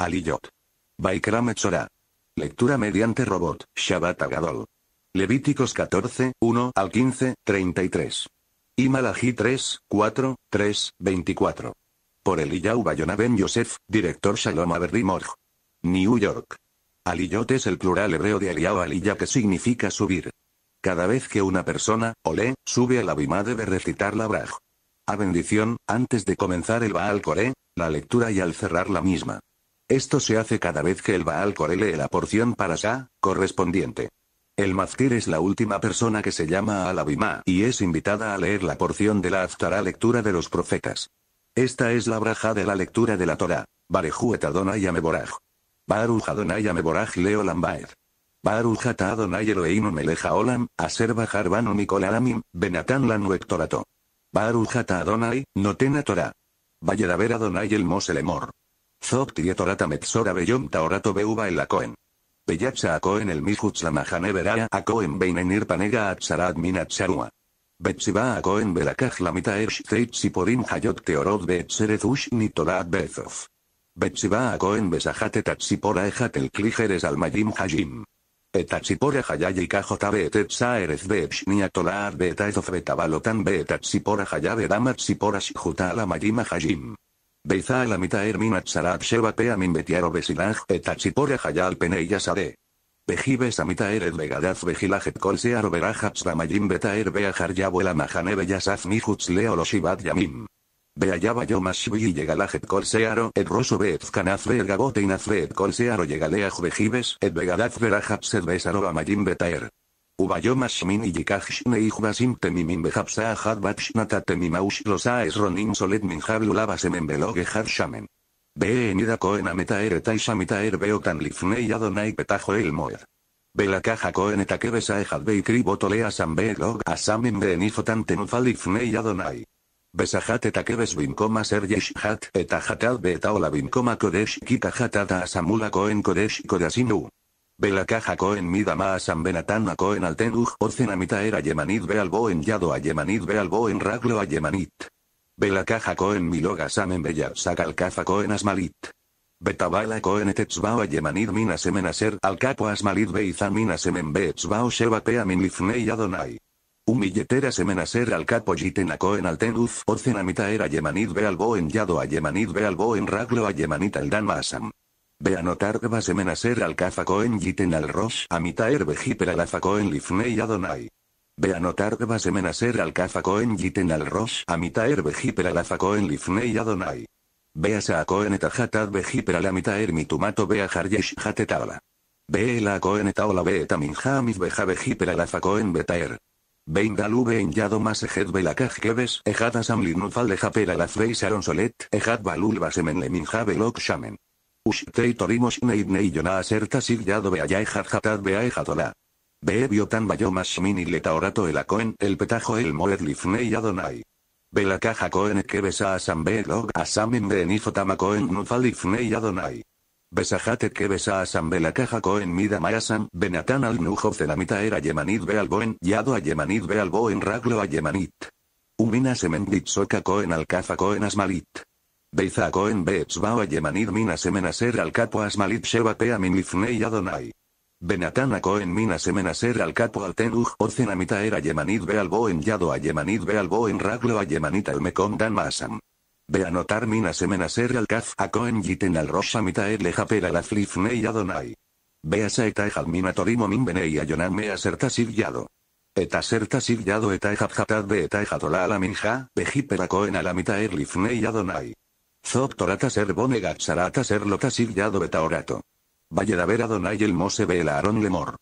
Aliyot. Baikram Etzora. Lectura mediante robot, Shabbat Agadol. Levíticos 14, 1 al 15, 33. Y 3, 4, 3, 24. Por Eliyahu Bayonaben Yosef, director Shalom Morg. New York. Aliyot es el plural hebreo de Aliyah Aliyah que significa subir. Cada vez que una persona, ole, sube a la bima debe recitar la braj. A bendición, antes de comenzar el Baal Coré, la lectura y al cerrar la misma. Esto se hace cada vez que el Baal lee la porción para Sa, correspondiente. El Maztir es la última persona que se llama al Abimá y es invitada a leer la porción de la Aftara lectura de los profetas. Esta es la braja de la lectura de la Torah. Barejuet Adonai Ameboraj. Baruj Adonai Ameboraj Leo Lambaed. Ata Adonai Eloheinu Meleja Olam, Aser Bajar Banu Mikolaramim, Benatan Lanu Torato. Baruj Ata Adonai, Notena Torah. Adonai El Moselemor. Zoptie torata metzora beyom taorato beuba el akoen. a akoen el veraya akoen akoen beinenir panega atzarad minatzaua. Betsiba akoen verakaj la mita y hayot teorod betzerezush ni Tolat bezof. Betsiba akoen besajate tatsipora ejat el klijeres al Majim hajim. Etatsipora hayay kajota betetsa erez bebsh ni atolad betabalotan beetatsipora hayabe damatsipora shjuta la Majima hajim. Beizá a er la mitad Hermina pea Sheva min betiar Besilaj Etachipore Hayal Peneya yasade Pejibes a mitad Ered colsearo Bejilajet Kolsear Berajats Ramayim Betaer Beajar Yabuela Mahane Beyasaz Mijuts los ibad Yamim. Beayaba yo más y llegalajet colsearo, et roso beetz canaz vergabote inaz beet colsearo llegaleaj vejibes et vegadaz verajap sed besaro betaer. Ubayoma shmin y yikajshne ijbasim temimim bejapsa ahad batshnata temimaush losa esronim solet beloge Beenida kohen ametaer Shamita er tan lifnei adonai petajo el moed. Bela caja kohen beikri botole beelog asamim beenifotan tenufal adonai. Besajat kebes bincoma ser hat etajatal ola kodesh kika asamula koen kodesh kodasinu coen Cohen Midama Asan Benatana Cohen Altenuj o cenamita era Yemanit en Yado a Yemanit en Raglo a Yemanit. Belakaja Cohen Miloga Samen Bella caza coen Asmalit. Betabala coen Etetzbao a Yemanit Mina semenaser al capo Asmalit beizamina Mina Semen Beetzbao Sheba Pea Min Lifnei Adonai. Humilletera semenaser al capo yitenaco en altenuz, cenamita era yemanit bealbo en yado a yemanit bealbo en raglo a yemanit aldan masam. Ve notar que vas menacer al Kafakoen Yiten al Rosh Amita vejiper al Afakoen Lifnei Adonai. Ve notar que vas menacer al Kafakoen Yiten al Rosh Amita Herbejiper al en Lifnei Adonai. Ve a saakoen etajatat vejiper a la mitumato ve vea jaryesh jatetala. Ve la Cohen etaola ve etaminjamis veja vejiper al la en betaer. Veindal ve en yado más ejet kaj keves, ejadas amlinufal de japera las veis e ejat balul basemen leminja velok shamen. Ushtei torimos neidnei yona aserta sigyado ve jarjatad beae Jatola. Be biotan bayomas shmini letaorato el coen el petajo el moed lifnei adonai. Bela caja koen que besa a log Belog a adonai. Besajate que besa a ve Bela caja mida mayasan benatan al nujo Celamita era yemanit bealboen yado a yemanit bealboen raglo a yemanit. Umina semendit soca al kafa asmalit. Beiza Cohen Beetzbao Yemanid Mina Semenaser al Capo Asmalit Sheba Pea minifnei Adonai. Benatana a Cohen Mina Semenaser al Capo Altenuj Ocen era Yemanid Bealbo en Yado a Yemanid Bealbo en Raglo a Yemanita Umecom Dan Masam. Ve anotar Mina Semenaser al Kaf a Cohen Yiten al Rosa Mitaer la flifne y Adonai. Beasa etaejal mina torimo min benei ayonan me aserta Yado. Eta serta de eta jatad be etaejat olala minja, bejiper a cohen a la erlifnei adonai. Zoptorata ser bonega ser lota betaorato. Valledavera y el mose aaron lemor.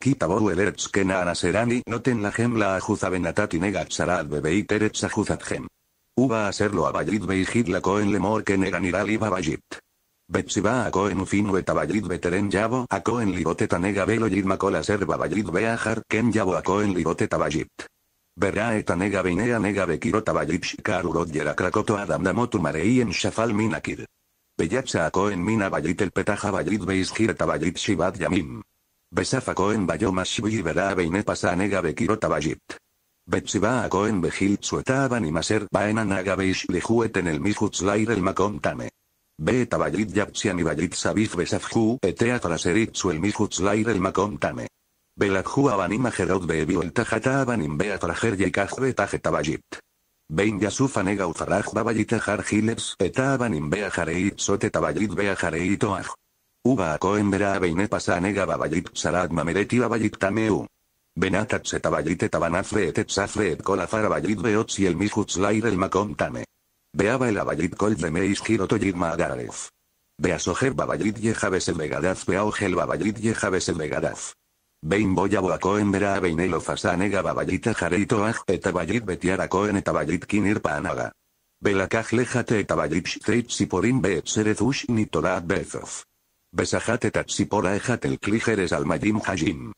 Kita boru que anaserani noten la gemla la ajuzabenatati nega charat y terets gem. Uba a serlo a vallit la coen lemor que neganiral iba vallit. Betsiba a coen ufin betaballit beteren yavo a coen libote tanega velo makola serba vallit beajar ken a coen libote bajit. Verá eta nega binea nega bekirota bayichkar yera krakoto adam damotu en shafal minakir. ako en mina bayit el petaja bayit beisgirta bayit shibat yamim. Besafa koen bayomashbi verá beine pasa nega bekirota bayit. Betsiba en bejil sueta maser baena naga en el mishutzlair el makontame. Be eta yapsian y bayit sabif besafju etea su el mishutzlair el makontame. Belajua abanima Herod bebiu el tajata abanim bea Tajetabajit. y Bein yasufanega Nega Uzaraj babayita giles eta jareit sote tabayit bea oaj. Uba akoen bera abeine pasa nega babayit sarad mamereti babayit tameu. Benatat se tabayit etabanazre et etzafre et kolafar abayit el mishutz el makom tame. Beaba el abayit col de meis giroto yigma agaref. Beasoher babayit yejaves el begadaz beaugel babayit el Bein boia boakoen bera abein elo fazanega baballita jareito eta ballit betiarakoen eta ballit kin irpa Belakaj lejate eta ballit Street ziporin behet zerez ux nitora at behezof. Besajat eta tzipora ejat el klijeres al majim hajim.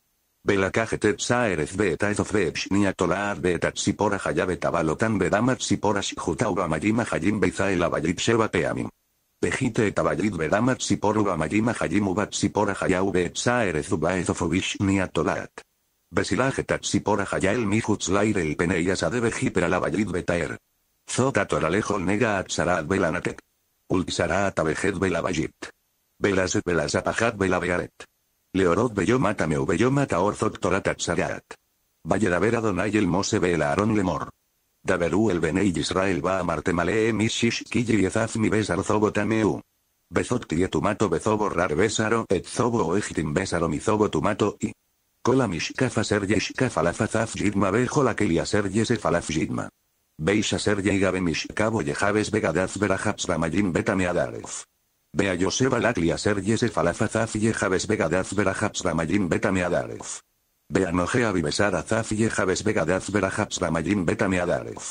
Belakaj etet zaerez beheta ezof behet shnia tola eta beheta tzipora balotan bedamat tzipora shkutau ba majima hajim beizaela ballit seba peamin. Pejite etabayid bedamat siporu amajima hajimubat sipora hayau ni erezubaezofovishnia tolat. Besilaje tatsipora hayael mihuts laire el peneyas la betaer. Zotatoralejo nega atsarat belanatek. Ultisara abejet belabayit. Belaset apajat belabearet. Leorot bellomata meu bellomata orzot el mose bela aron lemor. Daberu el Benei Israel va a Martemale mishish kille mi besar zobo tameu. Bezot bezobo rar besaro et zobo oejtim besaro mi tumato y. Kola mishkafa serje yeshka la jidma bejo la kelia serje falaf jidma. Beisha serje y gabe mishkabo yejaves begadaz berajaps ramayim betame Bea yoseba laklia serje yese falafazaf begadaz berajaps ramayim betame Beanoje avivesar azaf Yehaves vegadaz verajabs bamayin betameadaref.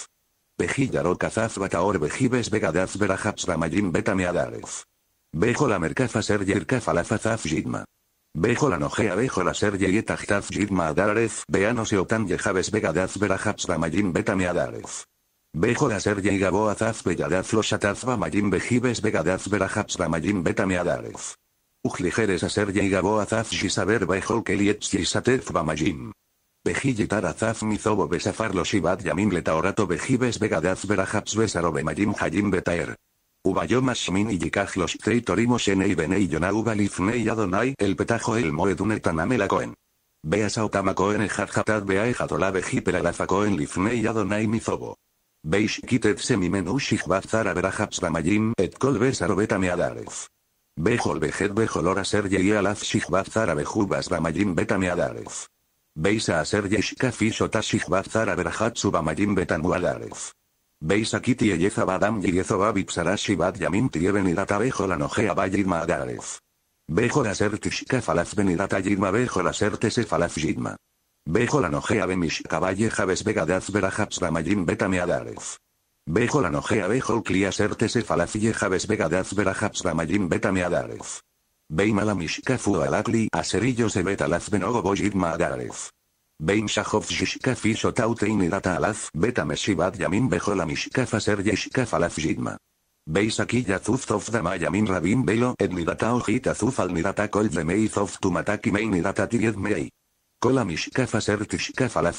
Pejillaro cazaf bacaor vejives vegadaz verajabs bamayin betameadaref. Bejo la mercafa ser yercafa la fazaf yidma. Bejo la nojea bejo la ser yetajtaz yidma beano seotan yejaves vegadaz verajabs Betameadarez. betameadaref. Bejo la ser yegabo Azaz belladaz lo shataz Bejibes vejives vegadaz verajabs bamayin betameadaref. Ujligeres a Sergei azaf Shisaber Behol Keliet Shisatev Bamajim. mi zobo Mizobo Besafarlo Shibat Yamim Letaorato Bejibes Begadaz Berajabs Besaro Bemajim hajim Betaer. Ubayoma Shmin y Yikajlos Teitorimos uba Benei Yonaubaliznei Adonai El Petajo El Moedunetanamela koen. Beas Autama Cohen Ejarjatat Beae Jadola koen lifne yadonai Adonai Mizobo. Beish Kitet Semimenu Shihbazara Berajabs Bamayim Et betame Betameadaref. Bejol bejet bejol a Sergei y alaz zara bejubas bamayim aser Veis a Sergei shkafishota shihbazara berhatsu bamayim betamuadaref. Veis a Kitty badam ye babib sarashi bad yamim tieven irata bejol anojea bayidma Bejol a ser tishka falaz yidma bejol a ser tese falaz yidma. Bejol anojea bemishka valleja besbegadaz berajats bamayim בכל הנוגע בכל כלי אשר תסף יחבס בגדף ולחץ במג'ים בית עמי א'. בים על המשקפו על הכלי עשריות הבית אלף בנוגו בו ג'ידמה עד א'. בים שחוף שישקף איש אותה ותאינירת אלף בית המשיבת ימים בכל המשקף אשר ישקף אלף ג'ידמה. בי שקי יצוף סוף דמה ימים רבים בלו את נירתה אוכי תצוף על נירתה כל דמי סוף טומאתה כמי נירתה תירד מי. Cola mishkaf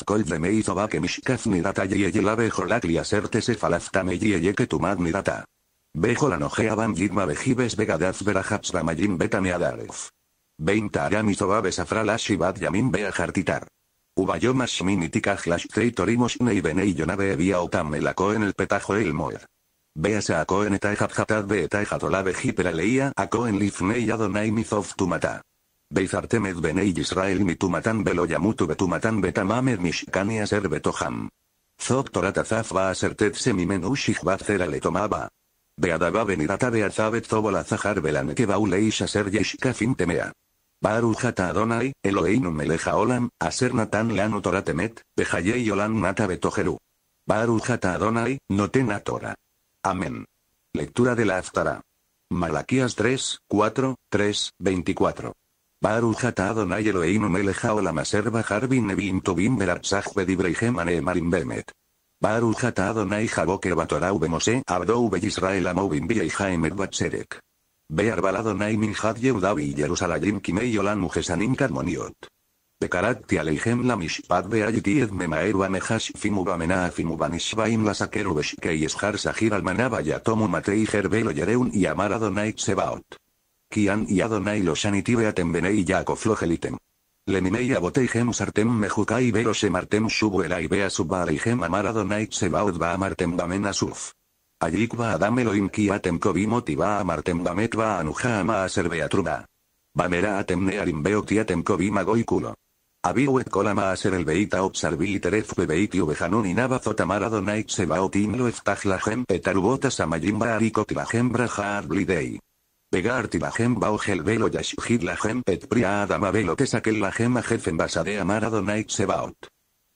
kol de meizo va que mishkaf nidata yeye la jolakli aserte se yeye que tumad nidata. Bejo la nojea van vegadaz verajaps ramayim betame adaref. Veinta aramizova besafralash yamin beajartitar. yo shminitikajlash treitorimus nei benei yonave en el petajo el moer. a Cohen etai hatad be a Cohen lifnei adonai mizov tumata temed Benei Israel Mitumatan Beloyamutu Betumatan betamamer mishkani Ser Betoham. Zok Azaf va a ser va a le tomaba. Beadaba Benirata Beazabet Zobola Zahar Belaneke Bauleisha Ser Yeshka Fintemea. Barujata Adonai, eloheinu Meleja Olam, Aser Natan Lanu Toratemet, Bejayei Olam Nata betoheru. Barujata Adonai, Notena tora. Amén. Lectura de la Aftara. Malaquías 3, 4, 3, 24. Baruch Adonai Eloheinu melech haolam aser bajar bin Marimbemet. tobim beratzach bedibreihem Marim bemet. Baruch Adonai jaboke batorau bemose abdou beyisrael amovim vieihaemet batzerek. Bear baladonai minjad Yehudavi Jerusalem kimei Yolan mujesanim kadmoniot. Bekarakti aleihem la mishpat be memaeru amehash fimu bamena afimu banishvaim la sakeru beshkei eshar sahir almanaba yatomu matei herbelo yereun y Adonai tsebaot. Kian y Adonai lo en benei y Jacob flogelitem. Leminei gem sartem mejukai verosemartem y bea subaleihem amar Adonai sebaud va amartem bamen asuf. Ayik va adam Elohim kiatem kobimoti a amartem bamet va anuja ama aser beatruba. Bamera atem nearim atem kobimagoi kulo. Abiwet kolama aser el beita observi teref bebeiti ubejanun y nabazotamar Adonai sebaotim lo eftajlahem petarubota samayim baarikot brajar blidei. Pegar tibajem baugel velo la lajem et pria adama velo que saquel lajem a jefen basadea maradonait sebaot.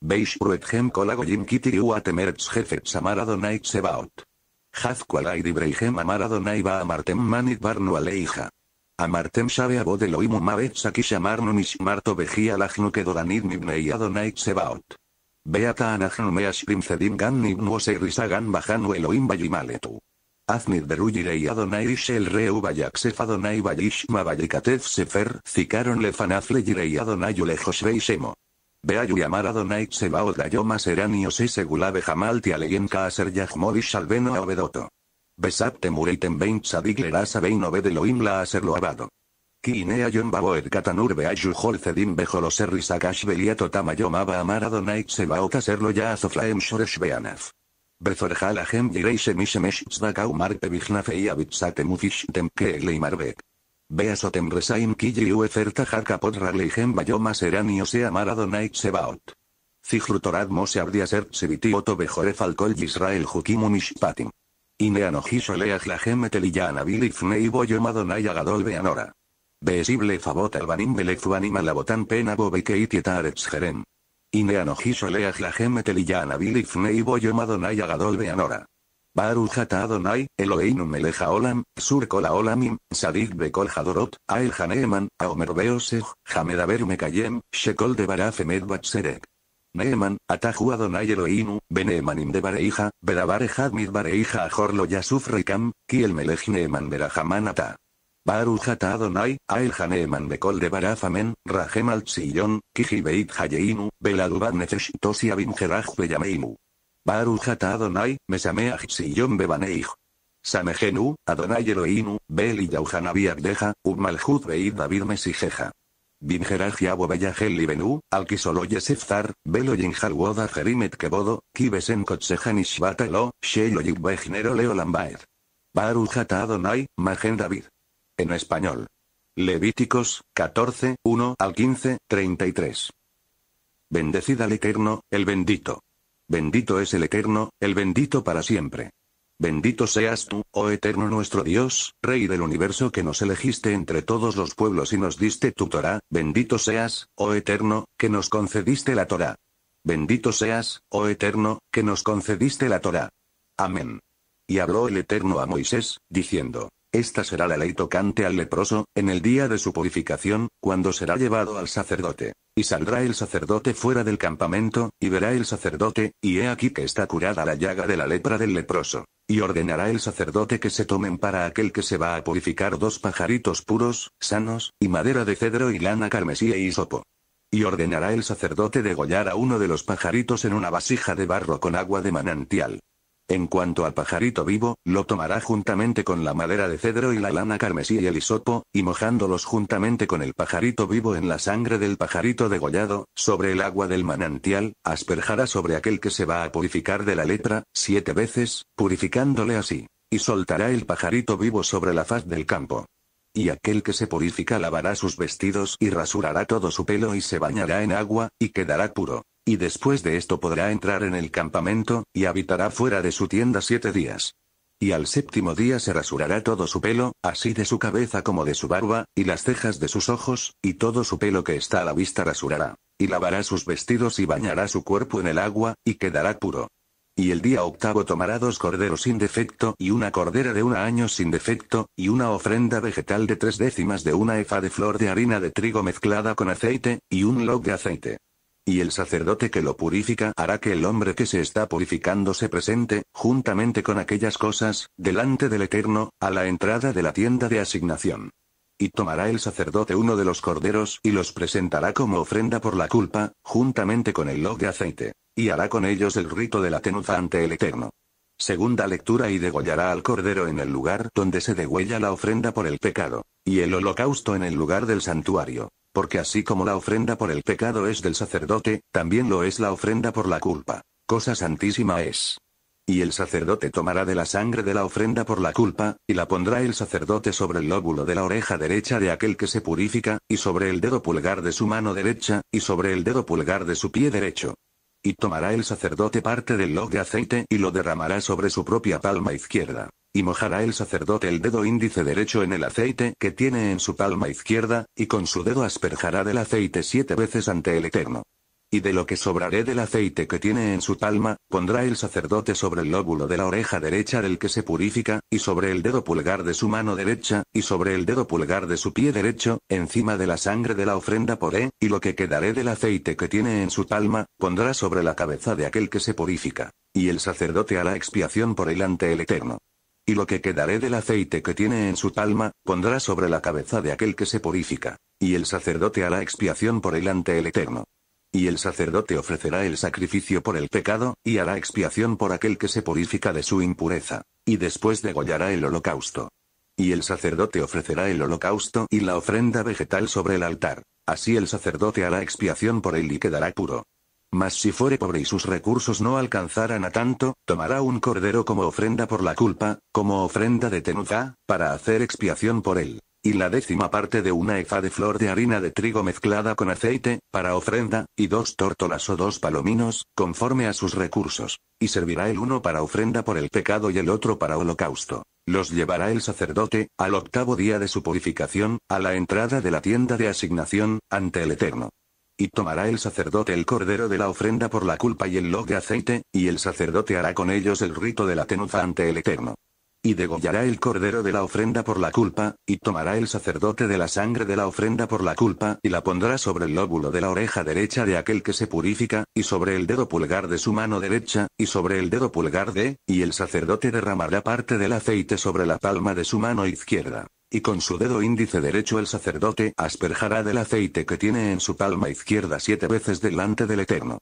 Beish pruetjem kiti u atemerts jefet samaradonait sebaot. Hazkualai dibreijem amaradonai va amartem manit barnu aleija. Amartem sabe a de loimu um mavet sakishamarnu mishmarto vejia lajnu kedoranid mibnei adonait Beata anajnu meashrim cedim gan nibnu oseiris risagan bajanu bayimaletu. Hazmid Beruyirei Adonai el Reu Vayaksef Adonai Vayishma Vayikatev Sefer Zikaron Lefanaf Lejirei Adonai Ulejosvei Shemo. Beayu Yamar Adonai Sebaot Dayoma Serani Ose segulabe Jamal Tialeyen Kaaser Yahmodish Albeno obedoto. Besap Temureitem Bein a Lerasa Bein Obed Elohim La Aser Loabado. Kinea Yon Baboer Katanur Beayu Hol bejoloserri Bejoloser Beliato Aba Amar Adonai Sebaot Aserlo Yaazoflaem Shoresh Beanaf. Beforjal ajem yireise misemesh zdakau marpe temke y abitzate mufish temkeegle y marbek. Beas resaim bayoma serani o sea maradonait sebaot. Cihrutorad mose abdia ser siviti oto bejoref alcohol yisrael jukimu mishpatim. Ineanojish oleaj la gem agadol beanora. Beesible favot albanim la botan pena bobe arets jerem. Ineanoji la gemetel y abilifnei boyom Adonai agadol beanora. Baruch Adonai, Eloheinum meleja olam, la olamim, sadik bekol hadorot, ael haneeman, aomer beosej, hamedaber mekayem, shekol de barafemed batserek. Neeman, ataju Adonai Eloheinu, beneemanim de bareija, berabare hadmid bareija ajor yasuf rekam, kiel melech neeman berajaman ata. Baruch Adonai, Ael Haneeman Bekol de Barafamen, Rahem al Kiji Beit Hayeinu, Beladubad Nefesh Tosia Abin Beyameinu. Baruch Adonai, Mesameach Tzillon Bebaneij. Samejenu, Adonai Eloinu, Beli y Abdeja, Beit David Mesijeja. Binjeraj Yabo Beyahel Libenu, Alkisolo Yesefzar, Belo Harwoda Jerimet Kebodo, Kibesen Kotsejan Ishbatelo, Shelo Yigbejnero Leo Lambaer. Adonai, Magen David. En español. Levíticos, 14, 1 al 15, 33. Bendecida al Eterno, el bendito. Bendito es el Eterno, el bendito para siempre. Bendito seas tú, oh eterno nuestro Dios, Rey del universo que nos elegiste entre todos los pueblos y nos diste tu Torah, bendito seas, oh eterno, que nos concediste la Torah. Bendito seas, oh eterno, que nos concediste la Torah. Amén. Y habló el eterno a Moisés, diciendo, esta será la ley tocante al leproso, en el día de su purificación, cuando será llevado al sacerdote. Y saldrá el sacerdote fuera del campamento, y verá el sacerdote, y he aquí que está curada la llaga de la lepra del leproso. Y ordenará el sacerdote que se tomen para aquel que se va a purificar dos pajaritos puros, sanos, y madera de cedro y lana carmesí y e hisopo. Y ordenará el sacerdote degollar a uno de los pajaritos en una vasija de barro con agua de manantial. En cuanto al pajarito vivo, lo tomará juntamente con la madera de cedro y la lana carmesí y el hisopo, y mojándolos juntamente con el pajarito vivo en la sangre del pajarito degollado, sobre el agua del manantial, asperjará sobre aquel que se va a purificar de la letra, siete veces, purificándole así. Y soltará el pajarito vivo sobre la faz del campo. Y aquel que se purifica lavará sus vestidos y rasurará todo su pelo y se bañará en agua, y quedará puro. Y después de esto podrá entrar en el campamento, y habitará fuera de su tienda siete días. Y al séptimo día se rasurará todo su pelo, así de su cabeza como de su barba, y las cejas de sus ojos, y todo su pelo que está a la vista rasurará. Y lavará sus vestidos y bañará su cuerpo en el agua, y quedará puro. Y el día octavo tomará dos corderos sin defecto y una cordera de un año sin defecto, y una ofrenda vegetal de tres décimas de una efa de flor de harina de trigo mezclada con aceite, y un log de aceite. Y el sacerdote que lo purifica hará que el hombre que se está purificando se presente, juntamente con aquellas cosas, delante del Eterno, a la entrada de la tienda de asignación. Y tomará el sacerdote uno de los corderos y los presentará como ofrenda por la culpa, juntamente con el log de aceite. Y hará con ellos el rito de la tenuza ante el Eterno. Segunda lectura y degollará al cordero en el lugar donde se degüella la ofrenda por el pecado, y el holocausto en el lugar del santuario porque así como la ofrenda por el pecado es del sacerdote, también lo es la ofrenda por la culpa. Cosa santísima es. Y el sacerdote tomará de la sangre de la ofrenda por la culpa, y la pondrá el sacerdote sobre el lóbulo de la oreja derecha de aquel que se purifica, y sobre el dedo pulgar de su mano derecha, y sobre el dedo pulgar de su pie derecho. Y tomará el sacerdote parte del log de aceite y lo derramará sobre su propia palma izquierda y mojará el sacerdote el dedo índice derecho en el aceite que tiene en su palma izquierda, y con su dedo asperjará del aceite siete veces ante el Eterno. Y de lo que sobraré del aceite que tiene en su palma, pondrá el sacerdote sobre el lóbulo de la oreja derecha del que se purifica, y sobre el dedo pulgar de su mano derecha, y sobre el dedo pulgar de su pie derecho, encima de la sangre de la ofrenda poré, e, y lo que quedaré del aceite que tiene en su palma, pondrá sobre la cabeza de aquel que se purifica. Y el sacerdote la expiación por él ante el Eterno. Y lo que quedaré del aceite que tiene en su palma, pondrá sobre la cabeza de aquel que se purifica. Y el sacerdote hará expiación por él ante el Eterno. Y el sacerdote ofrecerá el sacrificio por el pecado, y hará expiación por aquel que se purifica de su impureza. Y después degollará el holocausto. Y el sacerdote ofrecerá el holocausto y la ofrenda vegetal sobre el altar. Así el sacerdote hará expiación por él y quedará puro. Mas si fuere pobre y sus recursos no alcanzaran a tanto, tomará un cordero como ofrenda por la culpa, como ofrenda de tenuza, para hacer expiación por él. Y la décima parte de una efa de flor de harina de trigo mezclada con aceite, para ofrenda, y dos tórtolas o dos palominos, conforme a sus recursos. Y servirá el uno para ofrenda por el pecado y el otro para holocausto. Los llevará el sacerdote, al octavo día de su purificación, a la entrada de la tienda de asignación, ante el Eterno. Y tomará el sacerdote el cordero de la ofrenda por la culpa y el log de aceite, y el sacerdote hará con ellos el rito de la tenuza ante el Eterno. Y degollará el cordero de la ofrenda por la culpa, y tomará el sacerdote de la sangre de la ofrenda por la culpa, y la pondrá sobre el lóbulo de la oreja derecha de aquel que se purifica, y sobre el dedo pulgar de su mano derecha, y sobre el dedo pulgar de, y el sacerdote derramará parte del aceite sobre la palma de su mano izquierda. Y con su dedo índice derecho el sacerdote asperjará del aceite que tiene en su palma izquierda siete veces delante del Eterno.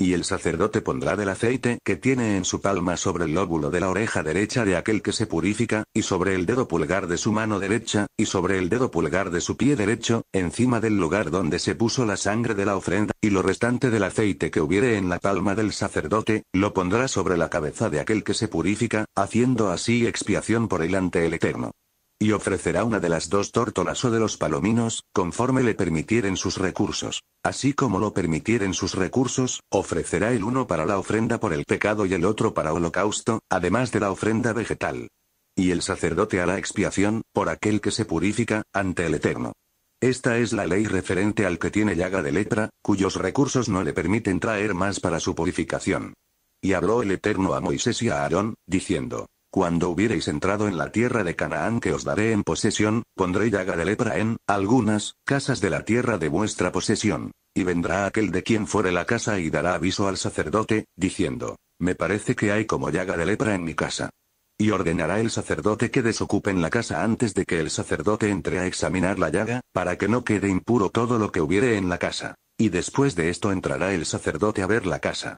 Y el sacerdote pondrá del aceite que tiene en su palma sobre el lóbulo de la oreja derecha de aquel que se purifica, y sobre el dedo pulgar de su mano derecha, y sobre el dedo pulgar de su pie derecho, encima del lugar donde se puso la sangre de la ofrenda, y lo restante del aceite que hubiere en la palma del sacerdote, lo pondrá sobre la cabeza de aquel que se purifica, haciendo así expiación por él ante el Eterno. Y ofrecerá una de las dos tórtolas o de los palominos, conforme le permitieren sus recursos. Así como lo permitieren sus recursos, ofrecerá el uno para la ofrenda por el pecado y el otro para holocausto, además de la ofrenda vegetal. Y el sacerdote la expiación, por aquel que se purifica, ante el Eterno. Esta es la ley referente al que tiene llaga de letra, cuyos recursos no le permiten traer más para su purificación. Y habló el Eterno a Moisés y a Aarón, diciendo, cuando hubiereis entrado en la tierra de Canaán que os daré en posesión, pondré llaga de lepra en algunas casas de la tierra de vuestra posesión. Y vendrá aquel de quien fuere la casa y dará aviso al sacerdote, diciendo, me parece que hay como llaga de lepra en mi casa. Y ordenará el sacerdote que desocupen la casa antes de que el sacerdote entre a examinar la llaga, para que no quede impuro todo lo que hubiere en la casa. Y después de esto entrará el sacerdote a ver la casa.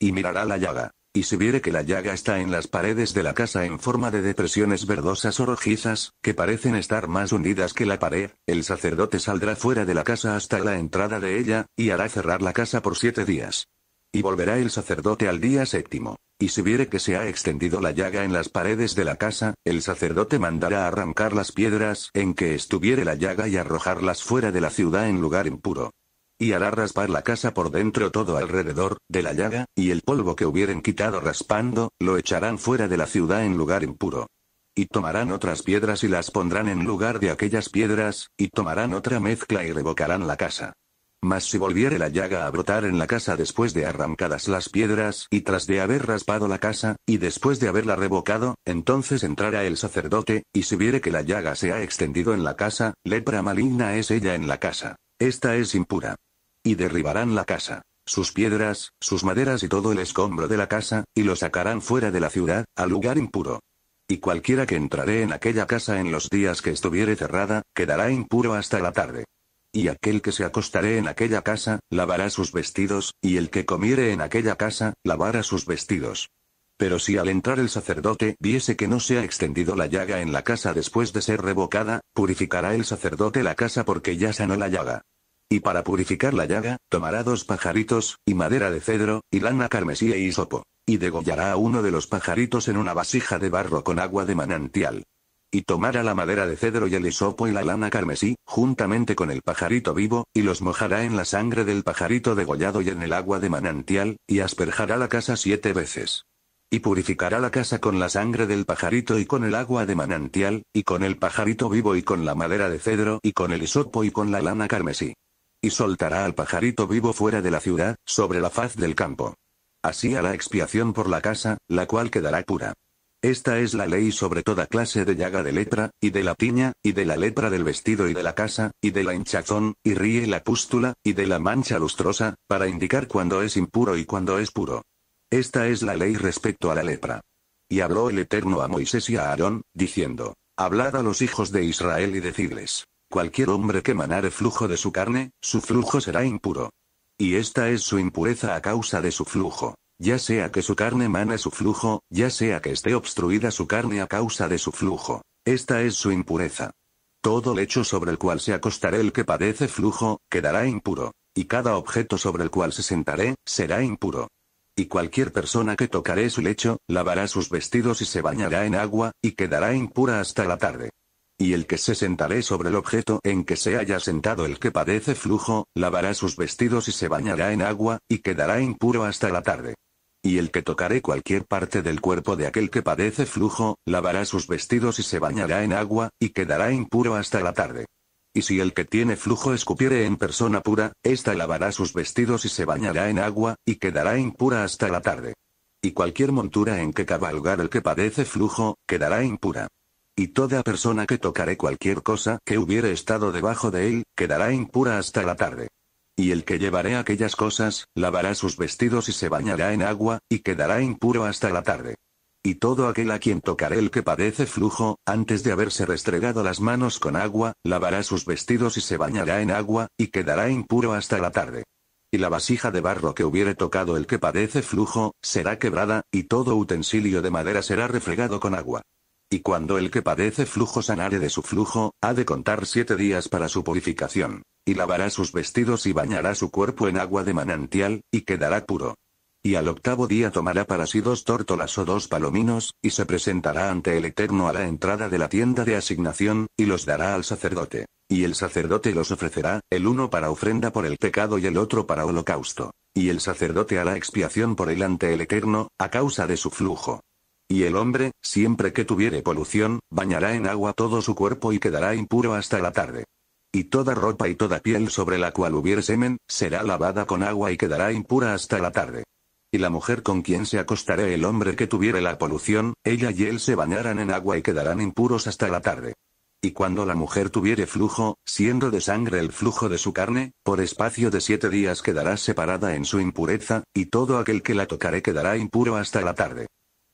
Y mirará la llaga, y si viere que la llaga está en las paredes de la casa en forma de depresiones verdosas o rojizas, que parecen estar más hundidas que la pared, el sacerdote saldrá fuera de la casa hasta la entrada de ella, y hará cerrar la casa por siete días. Y volverá el sacerdote al día séptimo. Y si viere que se ha extendido la llaga en las paredes de la casa, el sacerdote mandará arrancar las piedras en que estuviere la llaga y arrojarlas fuera de la ciudad en lugar impuro y hará raspar la casa por dentro todo alrededor, de la llaga, y el polvo que hubieren quitado raspando, lo echarán fuera de la ciudad en lugar impuro. Y tomarán otras piedras y las pondrán en lugar de aquellas piedras, y tomarán otra mezcla y revocarán la casa. Mas si volviere la llaga a brotar en la casa después de arrancadas las piedras y tras de haber raspado la casa, y después de haberla revocado, entonces entrará el sacerdote, y si viere que la llaga se ha extendido en la casa, lepra maligna es ella en la casa. Esta es impura. Y derribarán la casa, sus piedras, sus maderas y todo el escombro de la casa, y lo sacarán fuera de la ciudad, al lugar impuro. Y cualquiera que entraré en aquella casa en los días que estuviere cerrada, quedará impuro hasta la tarde. Y aquel que se acostaré en aquella casa, lavará sus vestidos, y el que comiere en aquella casa, lavará sus vestidos. Pero si al entrar el sacerdote viese que no se ha extendido la llaga en la casa después de ser revocada, purificará el sacerdote la casa porque ya sanó la llaga. Y para purificar la llaga, tomará dos pajaritos, y madera de cedro, y lana carmesí e hisopo. Y degollará a uno de los pajaritos en una vasija de barro con agua de manantial. Y tomará la madera de cedro y el hisopo y la lana carmesí, juntamente con el pajarito vivo, y los mojará en la sangre del pajarito degollado y en el agua de manantial, y asperjará la casa siete veces y purificará la casa con la sangre del pajarito y con el agua de manantial, y con el pajarito vivo y con la madera de cedro y con el hisopo y con la lana carmesí y soltará al pajarito vivo fuera de la ciudad, sobre la faz del campo. Así hará expiación por la casa, la cual quedará pura. Esta es la ley sobre toda clase de llaga de lepra, y de la tiña, y de la lepra del vestido y de la casa, y de la hinchazón, y ríe la pústula, y de la mancha lustrosa, para indicar cuando es impuro y cuando es puro. Esta es la ley respecto a la lepra. Y habló el Eterno a Moisés y a Aarón, diciendo, Hablad a los hijos de Israel y decidles, Cualquier hombre que manare flujo de su carne, su flujo será impuro. Y esta es su impureza a causa de su flujo. Ya sea que su carne mane su flujo, ya sea que esté obstruida su carne a causa de su flujo. Esta es su impureza. Todo lecho sobre el cual se acostaré el que padece flujo, quedará impuro. Y cada objeto sobre el cual se sentaré, será impuro. Y cualquier persona que tocaré su lecho, lavará sus vestidos y se bañará en agua, y quedará impura hasta la tarde y el que se sentaré sobre el objeto en que se haya sentado el que padece flujo, lavará sus vestidos y se bañará en agua, y quedará impuro hasta la tarde. Y el que tocaré cualquier parte del cuerpo de aquel que padece flujo, lavará sus vestidos y se bañará en agua, y quedará impuro hasta la tarde. Y si el que tiene flujo escupiere en persona pura, ésta lavará sus vestidos y se bañará en agua, y quedará impura hasta la tarde. Y cualquier montura en que cabalgar el que padece flujo, quedará impura. Y toda persona que tocare cualquier cosa que hubiere estado debajo de él, quedará impura hasta la tarde. Y el que llevaré aquellas cosas, lavará sus vestidos y se bañará en agua, y quedará impuro hasta la tarde. Y todo aquel a quien tocaré el que padece flujo, antes de haberse restregado las manos con agua, lavará sus vestidos y se bañará en agua, y quedará impuro hasta la tarde. Y la vasija de barro que hubiere tocado el que padece flujo, será quebrada, y todo utensilio de madera será refregado con agua. Y cuando el que padece flujo sanare de su flujo, ha de contar siete días para su purificación. Y lavará sus vestidos y bañará su cuerpo en agua de manantial, y quedará puro. Y al octavo día tomará para sí dos tórtolas o dos palominos, y se presentará ante el Eterno a la entrada de la tienda de asignación, y los dará al sacerdote. Y el sacerdote los ofrecerá, el uno para ofrenda por el pecado y el otro para holocausto. Y el sacerdote hará expiación por él ante el Eterno, a causa de su flujo. Y el hombre, siempre que tuviere polución, bañará en agua todo su cuerpo y quedará impuro hasta la tarde. Y toda ropa y toda piel sobre la cual hubiere semen, será lavada con agua y quedará impura hasta la tarde. Y la mujer con quien se acostará el hombre que tuviere la polución, ella y él se bañarán en agua y quedarán impuros hasta la tarde. Y cuando la mujer tuviere flujo, siendo de sangre el flujo de su carne, por espacio de siete días quedará separada en su impureza, y todo aquel que la tocare quedará impuro hasta la tarde.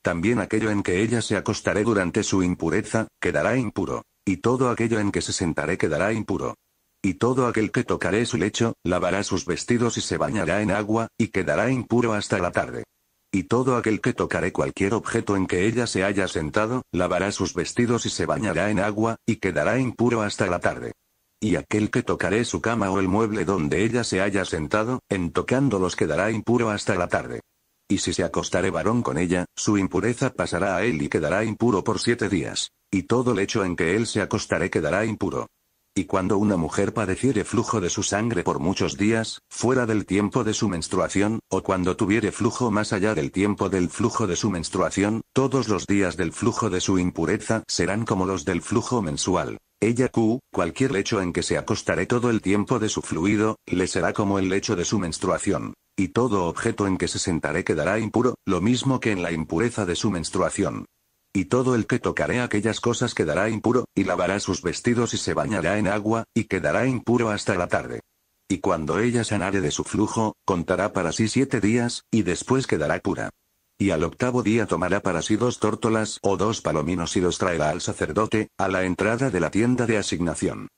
También aquello en que ella se acostaré durante su impureza, quedará impuro. Y todo aquello en que se sentaré quedará impuro. Y todo aquel que tocaré su lecho, lavará sus vestidos y se bañará en agua, y quedará impuro hasta la tarde. Y todo aquel que tocaré cualquier objeto en que ella se haya sentado, lavará sus vestidos y se bañará en agua, y quedará impuro hasta la tarde. Y aquel que tocaré su cama o el mueble donde ella se haya sentado, en tocándolos quedará impuro hasta la tarde. Y si se acostare varón con ella, su impureza pasará a él y quedará impuro por siete días. Y todo lecho en que él se acostare quedará impuro. Y cuando una mujer padeciere flujo de su sangre por muchos días, fuera del tiempo de su menstruación, o cuando tuviere flujo más allá del tiempo del flujo de su menstruación, todos los días del flujo de su impureza serán como los del flujo mensual. Ella Q, cualquier lecho en que se acostaré todo el tiempo de su fluido, le será como el lecho de su menstruación y todo objeto en que se sentaré quedará impuro, lo mismo que en la impureza de su menstruación. Y todo el que tocaré aquellas cosas quedará impuro, y lavará sus vestidos y se bañará en agua, y quedará impuro hasta la tarde. Y cuando ella sanare de su flujo, contará para sí siete días, y después quedará pura. Y al octavo día tomará para sí dos tórtolas o dos palominos y los traerá al sacerdote, a la entrada de la tienda de asignación.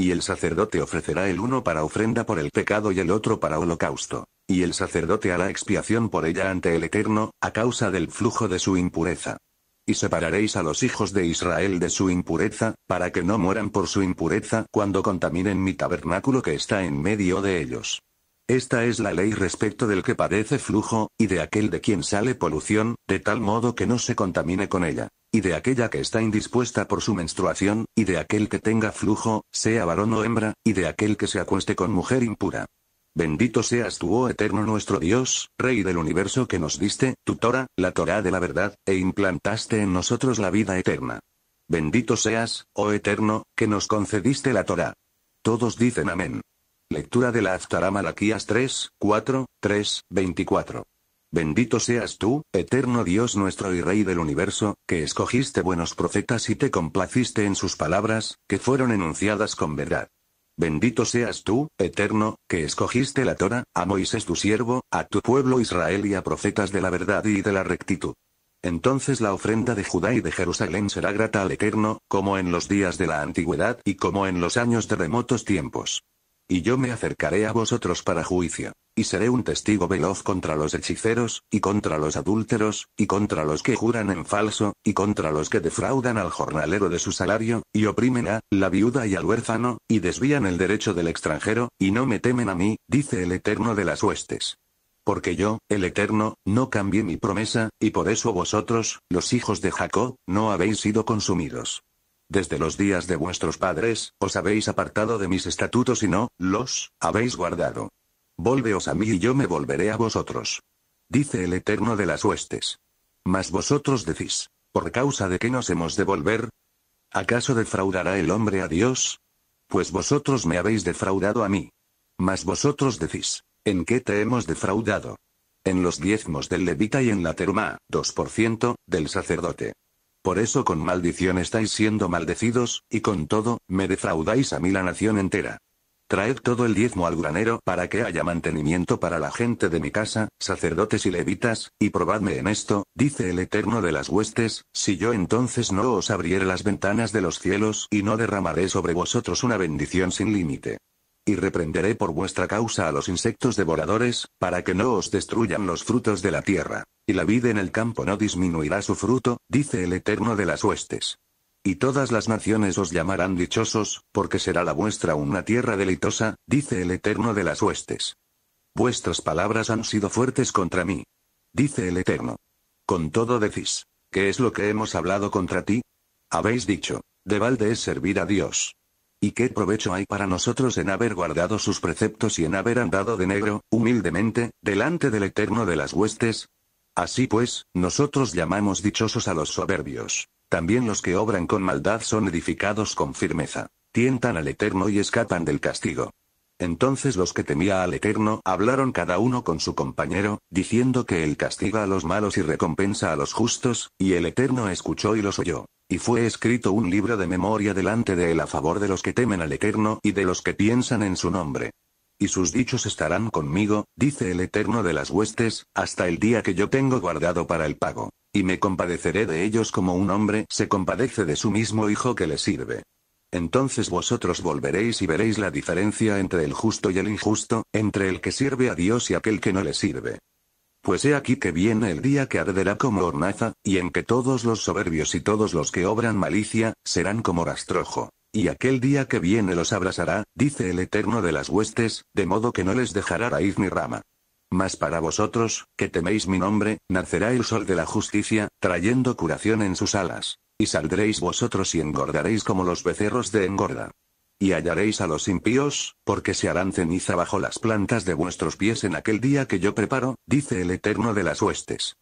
Y el sacerdote ofrecerá el uno para ofrenda por el pecado y el otro para holocausto. Y el sacerdote hará expiación por ella ante el Eterno, a causa del flujo de su impureza. Y separaréis a los hijos de Israel de su impureza, para que no mueran por su impureza cuando contaminen mi tabernáculo que está en medio de ellos. Esta es la ley respecto del que padece flujo, y de aquel de quien sale polución, de tal modo que no se contamine con ella y de aquella que está indispuesta por su menstruación, y de aquel que tenga flujo, sea varón o hembra, y de aquel que se acueste con mujer impura. Bendito seas tú, oh eterno nuestro Dios, Rey del universo que nos diste, tu Torah, la Torah de la verdad, e implantaste en nosotros la vida eterna. Bendito seas, oh eterno, que nos concediste la Torah. Todos dicen amén. Lectura de la Aftarama Malaquías 3, 4, 3, 24. Bendito seas tú, eterno Dios nuestro y Rey del universo, que escogiste buenos profetas y te complaciste en sus palabras, que fueron enunciadas con verdad. Bendito seas tú, eterno, que escogiste la Torah, a Moisés tu siervo, a tu pueblo Israel y a profetas de la verdad y de la rectitud. Entonces la ofrenda de Judá y de Jerusalén será grata al Eterno, como en los días de la antigüedad y como en los años de remotos tiempos. Y yo me acercaré a vosotros para juicio. Y seré un testigo veloz contra los hechiceros, y contra los adúlteros, y contra los que juran en falso, y contra los que defraudan al jornalero de su salario, y oprimen a la viuda y al huérfano, y desvían el derecho del extranjero, y no me temen a mí, dice el Eterno de las huestes. Porque yo, el Eterno, no cambié mi promesa, y por eso vosotros, los hijos de Jacob, no habéis sido consumidos. Desde los días de vuestros padres, os habéis apartado de mis estatutos y no, los, habéis guardado. Volveos a mí y yo me volveré a vosotros. Dice el Eterno de las huestes. Mas vosotros decís, ¿por causa de qué nos hemos de volver? ¿Acaso defraudará el hombre a Dios? Pues vosotros me habéis defraudado a mí. Mas vosotros decís, ¿en qué te hemos defraudado? En los diezmos del levita y en la terumá, 2%, del sacerdote. Por eso con maldición estáis siendo maldecidos, y con todo, me defraudáis a mí la nación entera. Traed todo el diezmo al granero para que haya mantenimiento para la gente de mi casa, sacerdotes y levitas, y probadme en esto, dice el Eterno de las huestes, si yo entonces no os abriere las ventanas de los cielos y no derramaré sobre vosotros una bendición sin límite. Y reprenderé por vuestra causa a los insectos devoradores, para que no os destruyan los frutos de la tierra. Y la vida en el campo no disminuirá su fruto, dice el Eterno de las huestes. Y todas las naciones os llamarán dichosos, porque será la vuestra una tierra delitosa, dice el Eterno de las huestes. Vuestras palabras han sido fuertes contra mí. Dice el Eterno. Con todo decís, ¿qué es lo que hemos hablado contra ti? Habéis dicho, de balde es servir a Dios. ¿Y qué provecho hay para nosotros en haber guardado sus preceptos y en haber andado de negro, humildemente, delante del Eterno de las huestes? Así pues, nosotros llamamos dichosos a los soberbios. También los que obran con maldad son edificados con firmeza. Tientan al Eterno y escapan del castigo. Entonces los que temía al Eterno hablaron cada uno con su compañero, diciendo que Él castiga a los malos y recompensa a los justos, y el Eterno escuchó y los oyó. Y fue escrito un libro de memoria delante de Él a favor de los que temen al Eterno y de los que piensan en su nombre y sus dichos estarán conmigo, dice el Eterno de las huestes, hasta el día que yo tengo guardado para el pago. Y me compadeceré de ellos como un hombre se compadece de su mismo hijo que le sirve. Entonces vosotros volveréis y veréis la diferencia entre el justo y el injusto, entre el que sirve a Dios y aquel que no le sirve. Pues he aquí que viene el día que arderá como hornaza, y en que todos los soberbios y todos los que obran malicia, serán como rastrojo. Y aquel día que viene los abrazará, dice el Eterno de las huestes, de modo que no les dejará raíz ni rama. Mas para vosotros, que teméis mi nombre, nacerá el sol de la justicia, trayendo curación en sus alas. Y saldréis vosotros y engordaréis como los becerros de engorda. Y hallaréis a los impíos, porque se harán ceniza bajo las plantas de vuestros pies en aquel día que yo preparo, dice el Eterno de las huestes.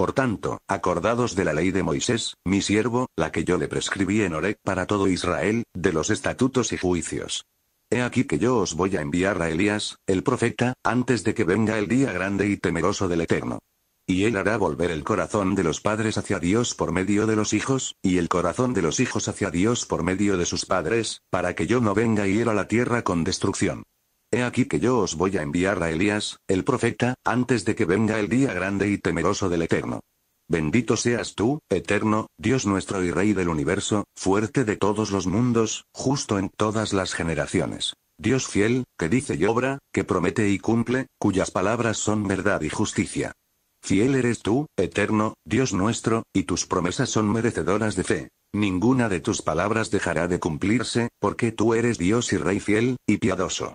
Por tanto, acordados de la ley de Moisés, mi siervo, la que yo le prescribí en Orec para todo Israel, de los estatutos y juicios. He aquí que yo os voy a enviar a Elías, el profeta, antes de que venga el día grande y temeroso del Eterno. Y él hará volver el corazón de los padres hacia Dios por medio de los hijos, y el corazón de los hijos hacia Dios por medio de sus padres, para que yo no venga y hiera la tierra con destrucción. He aquí que yo os voy a enviar a Elías, el profeta, antes de que venga el día grande y temeroso del Eterno. Bendito seas tú, eterno, Dios nuestro y Rey del universo, fuerte de todos los mundos, justo en todas las generaciones. Dios fiel, que dice y obra, que promete y cumple, cuyas palabras son verdad y justicia. Fiel eres tú, eterno, Dios nuestro, y tus promesas son merecedoras de fe. Ninguna de tus palabras dejará de cumplirse, porque tú eres Dios y Rey fiel, y piadoso.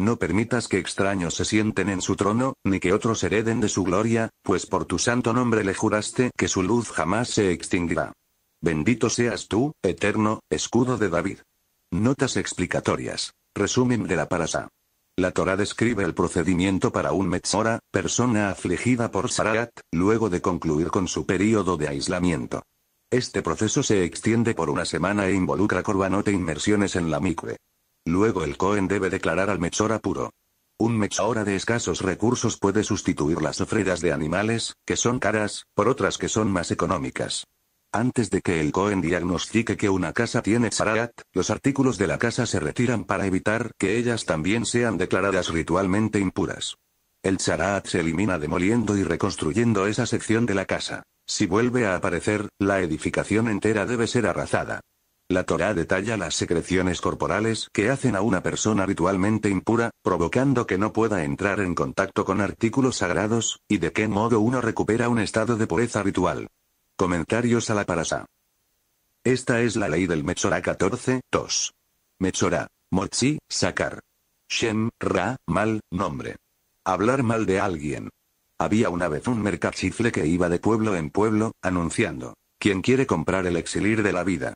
No permitas que extraños se sienten en su trono, ni que otros hereden de su gloria, pues por tu santo nombre le juraste que su luz jamás se extinguirá. Bendito seas tú, eterno, escudo de David. Notas explicatorias. Resumen de la Parasa. La Torah describe el procedimiento para un metzora, persona afligida por Sarat, luego de concluir con su período de aislamiento. Este proceso se extiende por una semana e involucra corbanote inmersiones en la micre. Luego el Cohen debe declarar al Mechora puro. Un mechora de escasos recursos puede sustituir las ofrendas de animales, que son caras, por otras que son más económicas. Antes de que el Cohen diagnostique que una casa tiene Tzaraat, los artículos de la casa se retiran para evitar que ellas también sean declaradas ritualmente impuras. El Tzaraat se elimina demoliendo y reconstruyendo esa sección de la casa. Si vuelve a aparecer, la edificación entera debe ser arrasada. La Torá detalla las secreciones corporales que hacen a una persona ritualmente impura, provocando que no pueda entrar en contacto con artículos sagrados, y de qué modo uno recupera un estado de pureza ritual. Comentarios a la parasa. Esta es la ley del Mechorá 14, 2. Mechora, Mochi, sacar. Shem, Ra, mal, nombre. Hablar mal de alguien. Había una vez un mercachifle que iba de pueblo en pueblo, anunciando, quien quiere comprar el exilir de la vida?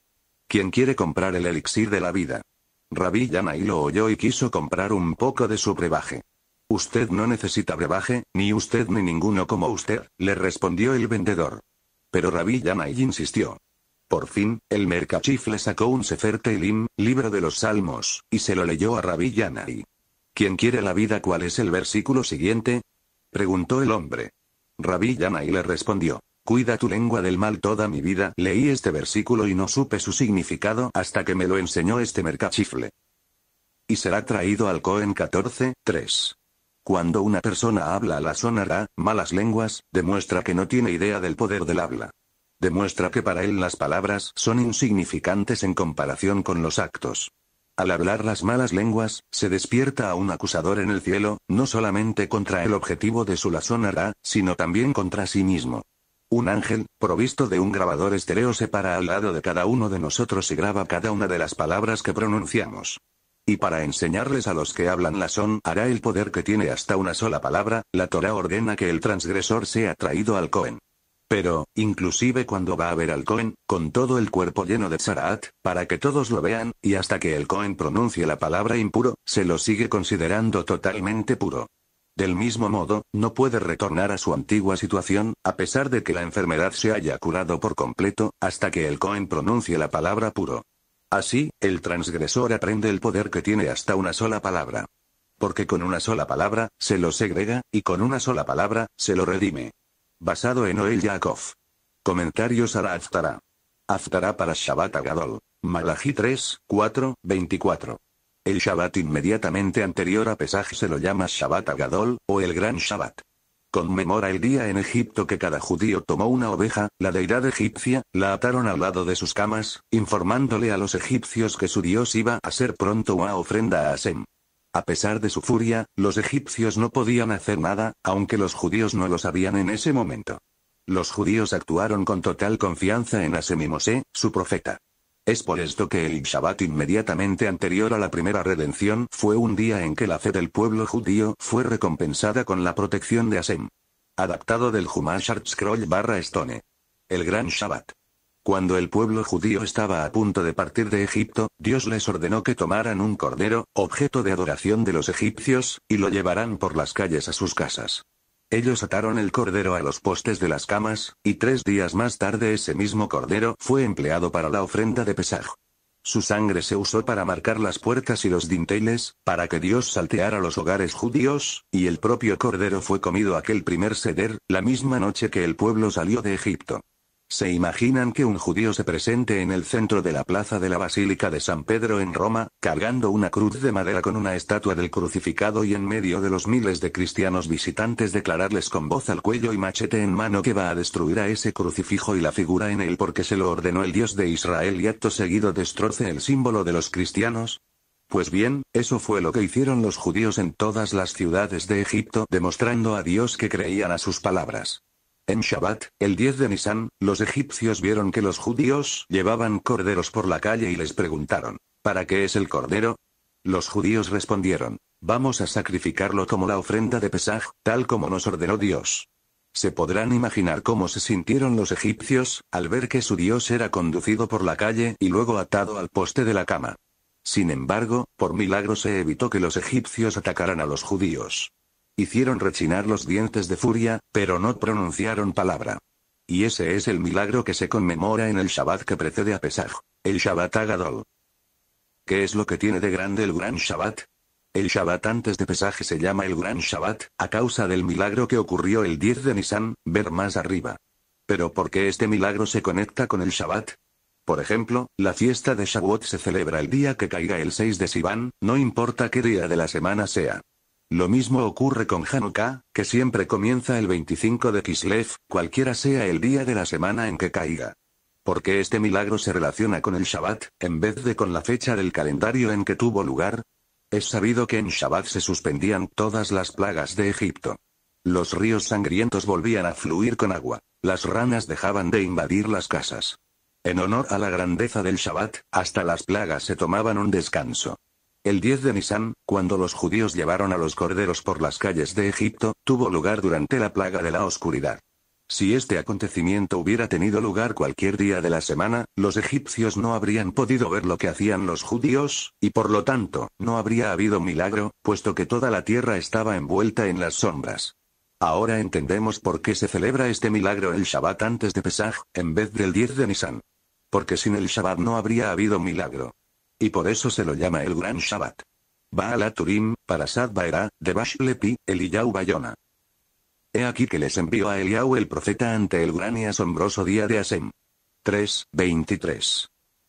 ¿Quién quiere comprar el elixir de la vida. Rabí Yanai lo oyó y quiso comprar un poco de su brebaje. Usted no necesita brebaje, ni usted ni ninguno como usted, le respondió el vendedor. Pero Rabí Yanai insistió. Por fin, el mercachif le sacó un Sefer Teilim, libro de los Salmos, y se lo leyó a Rabí Yanai. ¿Quién quiere la vida cuál es el versículo siguiente? Preguntó el hombre. Rabí Yanai le respondió. Cuida tu lengua del mal toda mi vida. Leí este versículo y no supe su significado hasta que me lo enseñó este mercachifle. Y será traído al Cohen 14, 3. Cuando una persona habla a la sonará, malas lenguas, demuestra que no tiene idea del poder del habla. Demuestra que para él las palabras son insignificantes en comparación con los actos. Al hablar las malas lenguas, se despierta a un acusador en el cielo, no solamente contra el objetivo de su la sonará, sino también contra sí mismo. Un ángel, provisto de un grabador estéreo, se para al lado de cada uno de nosotros y graba cada una de las palabras que pronunciamos. Y para enseñarles a los que hablan la son, hará el poder que tiene hasta una sola palabra, la Torah ordena que el transgresor sea traído al Cohen. Pero, inclusive cuando va a ver al Cohen, con todo el cuerpo lleno de Tzaraat, para que todos lo vean, y hasta que el Cohen pronuncie la palabra impuro, se lo sigue considerando totalmente puro. Del mismo modo, no puede retornar a su antigua situación, a pesar de que la enfermedad se haya curado por completo, hasta que el Cohen pronuncie la palabra puro. Así, el transgresor aprende el poder que tiene hasta una sola palabra. Porque con una sola palabra, se lo segrega, y con una sola palabra, se lo redime. Basado en Oel Yaakov. Comentarios a la Aftara. Aftara para Shabbat Agadol. Malachi 3, 4, 24. El Shabbat inmediatamente anterior a Pesaj se lo llama Shabbat Agadol, o el Gran Shabbat. Conmemora el día en Egipto que cada judío tomó una oveja, la deidad egipcia, la ataron al lado de sus camas, informándole a los egipcios que su dios iba a ser pronto una ofrenda a Asem. A pesar de su furia, los egipcios no podían hacer nada, aunque los judíos no lo sabían en ese momento. Los judíos actuaron con total confianza en y Asem Mosé, su profeta. Es por esto que el Shabbat inmediatamente anterior a la primera redención fue un día en que la fe del pueblo judío fue recompensada con la protección de Asem. Adaptado del Humash Scroll barra Stone. El Gran Shabbat. Cuando el pueblo judío estaba a punto de partir de Egipto, Dios les ordenó que tomaran un cordero, objeto de adoración de los egipcios, y lo llevaran por las calles a sus casas. Ellos ataron el cordero a los postes de las camas, y tres días más tarde ese mismo cordero fue empleado para la ofrenda de Pesaj. Su sangre se usó para marcar las puertas y los dinteles, para que Dios salteara los hogares judíos, y el propio cordero fue comido aquel primer seder, la misma noche que el pueblo salió de Egipto. ¿Se imaginan que un judío se presente en el centro de la plaza de la Basílica de San Pedro en Roma, cargando una cruz de madera con una estatua del crucificado y en medio de los miles de cristianos visitantes declararles con voz al cuello y machete en mano que va a destruir a ese crucifijo y la figura en él porque se lo ordenó el Dios de Israel y acto seguido destroce el símbolo de los cristianos? Pues bien, eso fue lo que hicieron los judíos en todas las ciudades de Egipto demostrando a Dios que creían a sus palabras. En Shabbat, el 10 de Nisan, los egipcios vieron que los judíos llevaban corderos por la calle y les preguntaron, ¿para qué es el cordero? Los judíos respondieron, vamos a sacrificarlo como la ofrenda de Pesaj, tal como nos ordenó Dios. Se podrán imaginar cómo se sintieron los egipcios, al ver que su Dios era conducido por la calle y luego atado al poste de la cama. Sin embargo, por milagro se evitó que los egipcios atacaran a los judíos. Hicieron rechinar los dientes de furia, pero no pronunciaron palabra. Y ese es el milagro que se conmemora en el Shabbat que precede a Pesaj, el Shabbat Agadol. ¿Qué es lo que tiene de grande el Gran Shabbat? El Shabbat antes de Pesaj se llama el Gran Shabbat, a causa del milagro que ocurrió el 10 de Nisan, ver más arriba. Pero ¿por qué este milagro se conecta con el Shabbat? Por ejemplo, la fiesta de Shavuot se celebra el día que caiga el 6 de Sivan, no importa qué día de la semana sea. Lo mismo ocurre con Hanukkah, que siempre comienza el 25 de Kislev, cualquiera sea el día de la semana en que caiga. ¿Por qué este milagro se relaciona con el Shabbat, en vez de con la fecha del calendario en que tuvo lugar? Es sabido que en Shabbat se suspendían todas las plagas de Egipto. Los ríos sangrientos volvían a fluir con agua. Las ranas dejaban de invadir las casas. En honor a la grandeza del Shabbat, hasta las plagas se tomaban un descanso. El 10 de Nisan, cuando los judíos llevaron a los corderos por las calles de Egipto, tuvo lugar durante la plaga de la oscuridad. Si este acontecimiento hubiera tenido lugar cualquier día de la semana, los egipcios no habrían podido ver lo que hacían los judíos, y por lo tanto, no habría habido milagro, puesto que toda la tierra estaba envuelta en las sombras. Ahora entendemos por qué se celebra este milagro el Shabbat antes de Pesaj, en vez del 10 de Nisan. Porque sin el Shabbat no habría habido milagro y por eso se lo llama el Gran Shabbat. la Turim, para Sad Baera, de Bashlepi, Eliyahu Bayona. He aquí que les envió a Eliyahu el profeta ante el gran y asombroso día de Asem. 3,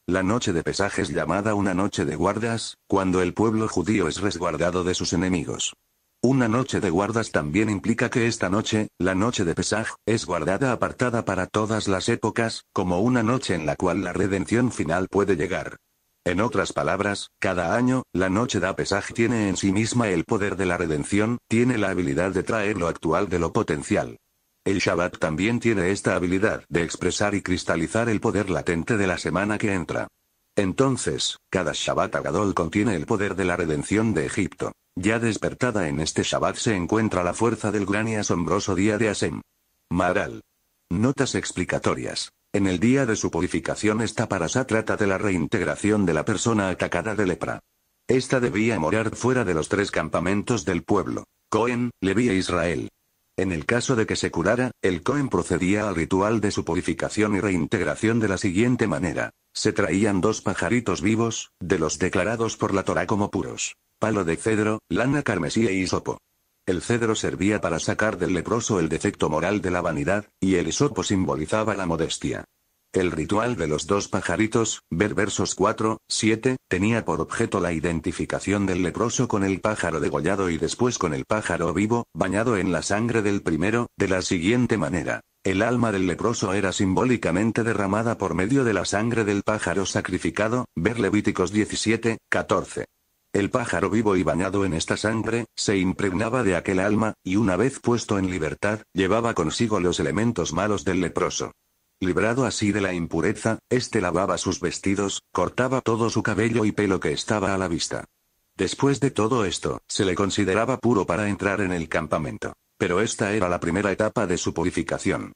La noche de Pesaj es llamada una noche de guardas, cuando el pueblo judío es resguardado de sus enemigos. Una noche de guardas también implica que esta noche, la noche de Pesaj, es guardada apartada para todas las épocas, como una noche en la cual la redención final puede llegar. En otras palabras, cada año, la noche de pesaj tiene en sí misma el poder de la redención, tiene la habilidad de traer lo actual de lo potencial. El Shabbat también tiene esta habilidad de expresar y cristalizar el poder latente de la semana que entra. Entonces, cada Shabbat Agadol contiene el poder de la redención de Egipto. Ya despertada en este Shabbat se encuentra la fuerza del gran y asombroso día de Asem. Maral. Notas explicatorias. En el día de su purificación esta parasa trata de la reintegración de la persona atacada de lepra. Esta debía morar fuera de los tres campamentos del pueblo, Cohen, Levi e Israel. En el caso de que se curara, el Cohen procedía al ritual de su purificación y reintegración de la siguiente manera. Se traían dos pajaritos vivos, de los declarados por la Torá como puros. Palo de cedro, lana carmesí e hisopo. El cedro servía para sacar del leproso el defecto moral de la vanidad, y el esopo simbolizaba la modestia. El ritual de los dos pajaritos, ver versos 4, 7, tenía por objeto la identificación del leproso con el pájaro degollado y después con el pájaro vivo, bañado en la sangre del primero, de la siguiente manera. El alma del leproso era simbólicamente derramada por medio de la sangre del pájaro sacrificado, ver Levíticos 17, 14. El pájaro vivo y bañado en esta sangre, se impregnaba de aquel alma, y una vez puesto en libertad, llevaba consigo los elementos malos del leproso. Librado así de la impureza, éste lavaba sus vestidos, cortaba todo su cabello y pelo que estaba a la vista. Después de todo esto, se le consideraba puro para entrar en el campamento. Pero esta era la primera etapa de su purificación.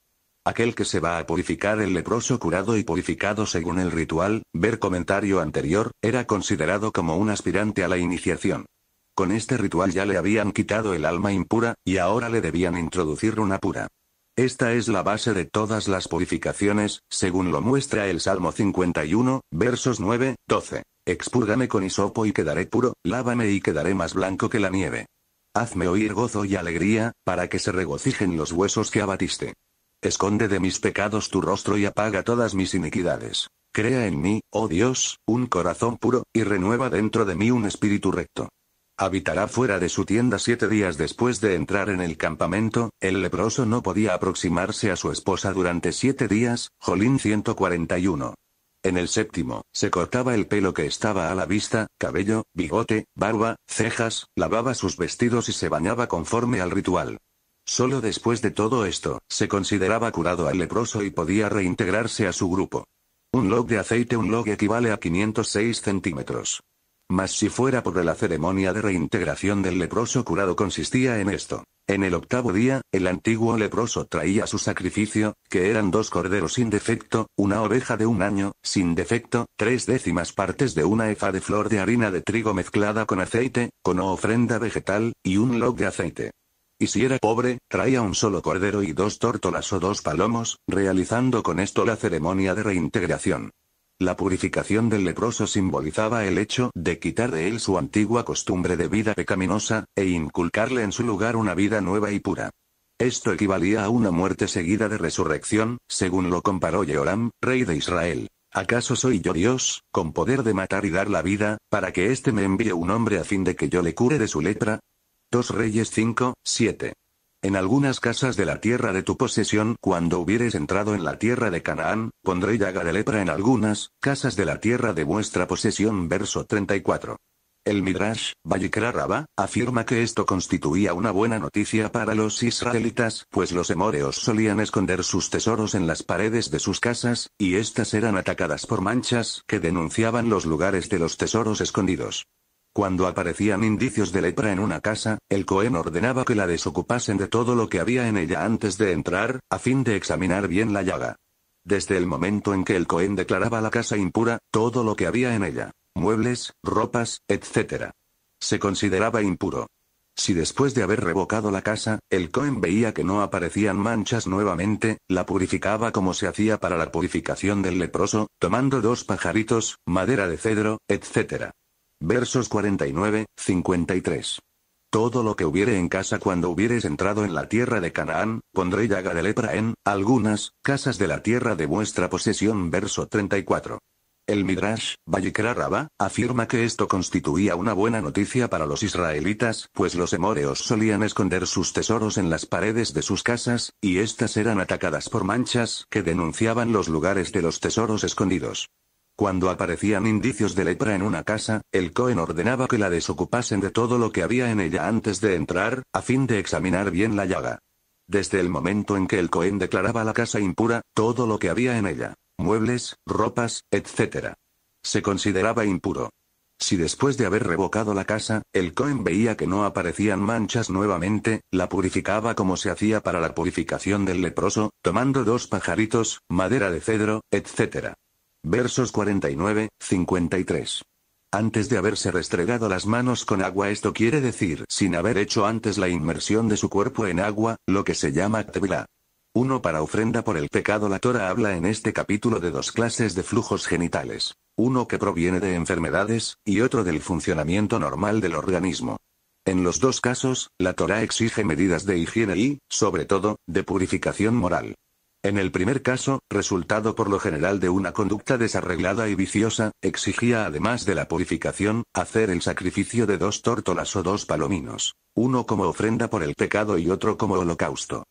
Aquel que se va a purificar el leproso curado y purificado según el ritual, ver comentario anterior, era considerado como un aspirante a la iniciación. Con este ritual ya le habían quitado el alma impura, y ahora le debían introducir una pura. Esta es la base de todas las purificaciones, según lo muestra el Salmo 51, versos 9, 12. Expúrgame con hisopo y quedaré puro, lávame y quedaré más blanco que la nieve. Hazme oír gozo y alegría, para que se regocijen los huesos que abatiste. Esconde de mis pecados tu rostro y apaga todas mis iniquidades. Crea en mí, oh Dios, un corazón puro, y renueva dentro de mí un espíritu recto. Habitará fuera de su tienda siete días después de entrar en el campamento, el leproso no podía aproximarse a su esposa durante siete días, Jolín 141. En el séptimo, se cortaba el pelo que estaba a la vista, cabello, bigote, barba, cejas, lavaba sus vestidos y se bañaba conforme al ritual. Solo después de todo esto, se consideraba curado al leproso y podía reintegrarse a su grupo. Un log de aceite un log equivale a 506 centímetros. Mas si fuera por la ceremonia de reintegración del leproso curado consistía en esto. En el octavo día, el antiguo leproso traía su sacrificio, que eran dos corderos sin defecto, una oveja de un año, sin defecto, tres décimas partes de una efa de flor de harina de trigo mezclada con aceite, con ofrenda vegetal, y un log de aceite. Y si era pobre, traía un solo cordero y dos tórtolas o dos palomos, realizando con esto la ceremonia de reintegración. La purificación del leproso simbolizaba el hecho de quitar de él su antigua costumbre de vida pecaminosa, e inculcarle en su lugar una vida nueva y pura. Esto equivalía a una muerte seguida de resurrección, según lo comparó Jeoram, rey de Israel. ¿Acaso soy yo Dios, con poder de matar y dar la vida, para que éste me envíe un hombre a fin de que yo le cure de su lepra? 2 Reyes 5, 7. En algunas casas de la tierra de tu posesión, cuando hubieres entrado en la tierra de Canaán, pondré llaga de lepra en algunas casas de la tierra de vuestra posesión. Verso 34. El Midrash, Raba, afirma que esto constituía una buena noticia para los israelitas, pues los emoreos solían esconder sus tesoros en las paredes de sus casas, y éstas eran atacadas por manchas que denunciaban los lugares de los tesoros escondidos. Cuando aparecían indicios de lepra en una casa, el Cohen ordenaba que la desocupasen de todo lo que había en ella antes de entrar, a fin de examinar bien la llaga. Desde el momento en que el Cohen declaraba la casa impura, todo lo que había en ella, muebles, ropas, etc., se consideraba impuro. Si después de haber revocado la casa, el Cohen veía que no aparecían manchas nuevamente, la purificaba como se hacía para la purificación del leproso, tomando dos pajaritos, madera de cedro, etc. Versos 49, 53. Todo lo que hubiere en casa cuando hubieres entrado en la tierra de Canaán, pondré llaga de lepra en algunas casas de la tierra de vuestra posesión. Verso 34. El Midrash, Vallikra afirma que esto constituía una buena noticia para los israelitas, pues los hemóreos solían esconder sus tesoros en las paredes de sus casas, y éstas eran atacadas por manchas que denunciaban los lugares de los tesoros escondidos. Cuando aparecían indicios de lepra en una casa, el Cohen ordenaba que la desocupasen de todo lo que había en ella antes de entrar, a fin de examinar bien la llaga. Desde el momento en que el Cohen declaraba la casa impura, todo lo que había en ella, muebles, ropas, etc., se consideraba impuro. Si después de haber revocado la casa, el Cohen veía que no aparecían manchas nuevamente, la purificaba como se hacía para la purificación del leproso, tomando dos pajaritos, madera de cedro, etc. Versos 49, 53. Antes de haberse restregado las manos con agua esto quiere decir sin haber hecho antes la inmersión de su cuerpo en agua, lo que se llama tevilá. Uno Para ofrenda por el pecado la Torah habla en este capítulo de dos clases de flujos genitales, uno que proviene de enfermedades, y otro del funcionamiento normal del organismo. En los dos casos, la Torah exige medidas de higiene y, sobre todo, de purificación moral. En el primer caso, resultado por lo general de una conducta desarreglada y viciosa, exigía además de la purificación, hacer el sacrificio de dos tórtolas o dos palominos, uno como ofrenda por el pecado y otro como holocausto.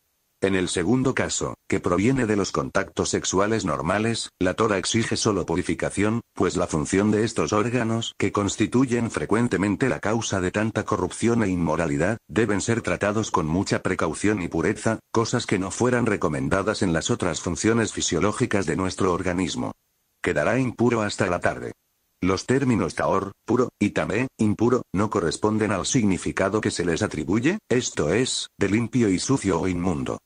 En el segundo caso, que proviene de los contactos sexuales normales, la Torah exige solo purificación, pues la función de estos órganos, que constituyen frecuentemente la causa de tanta corrupción e inmoralidad, deben ser tratados con mucha precaución y pureza, cosas que no fueran recomendadas en las otras funciones fisiológicas de nuestro organismo. Quedará impuro hasta la tarde. Los términos taor, puro, y tamé, impuro, no corresponden al significado que se les atribuye, esto es, de limpio y sucio o inmundo.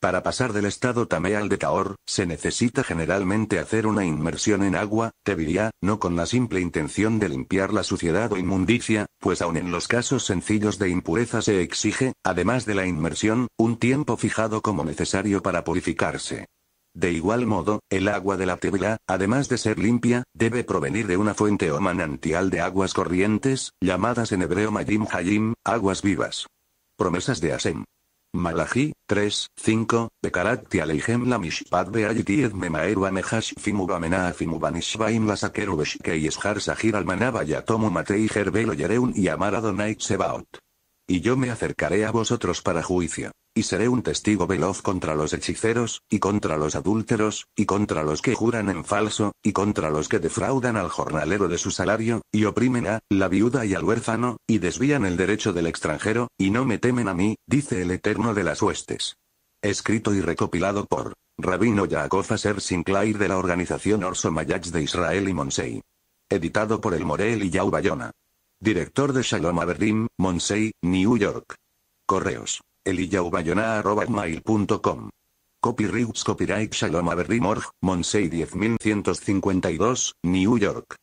Para pasar del estado tameal al de Taor, se necesita generalmente hacer una inmersión en agua, tebiría, no con la simple intención de limpiar la suciedad o inmundicia, pues aun en los casos sencillos de impureza se exige, además de la inmersión, un tiempo fijado como necesario para purificarse. De igual modo, el agua de la tebiría, además de ser limpia, debe provenir de una fuente o manantial de aguas corrientes, llamadas en hebreo Mayim Hayim, aguas vivas. Promesas de Asem Malachi, 3, 5, Bekarati aleihem la mishpat beayitied memaeru amehashfimu fimu banishbaim la sakeru beshkei eshar sahir almanaba yatomu matei herbelo yereun y amar adonai y yo me acercaré a vosotros para juicio. Y seré un testigo veloz contra los hechiceros, y contra los adúlteros, y contra los que juran en falso, y contra los que defraudan al jornalero de su salario, y oprimen a la viuda y al huérfano, y desvían el derecho del extranjero, y no me temen a mí, dice el Eterno de las huestes. Escrito y recopilado por Rabino Yaakov Ser Sinclair de la organización Orso Mayach de Israel y Monsei. Editado por el Morel y Yau Bayona. Director de Shalom Averdim, Monsey, New York. Correos. eliyahubayona.com. Copyrights Copyright Shalom Averdim Org, Monsey 10152, New York.